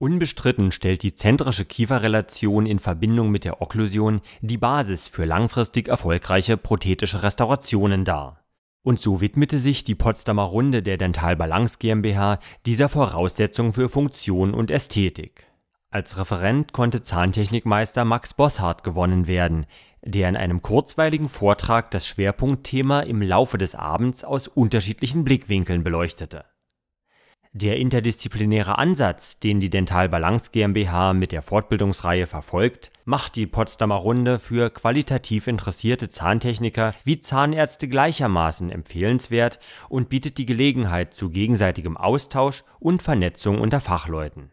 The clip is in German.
Unbestritten stellt die zentrische Kieferrelation in Verbindung mit der Okklusion die Basis für langfristig erfolgreiche prothetische Restaurationen dar. Und so widmete sich die Potsdamer Runde der Dental Balance GmbH dieser Voraussetzung für Funktion und Ästhetik. Als Referent konnte Zahntechnikmeister Max Bosshardt gewonnen werden, der in einem kurzweiligen Vortrag das Schwerpunktthema im Laufe des Abends aus unterschiedlichen Blickwinkeln beleuchtete. Der interdisziplinäre Ansatz, den die Dental Balance GmbH mit der Fortbildungsreihe verfolgt, macht die Potsdamer Runde für qualitativ interessierte Zahntechniker wie Zahnärzte gleichermaßen empfehlenswert und bietet die Gelegenheit zu gegenseitigem Austausch und Vernetzung unter Fachleuten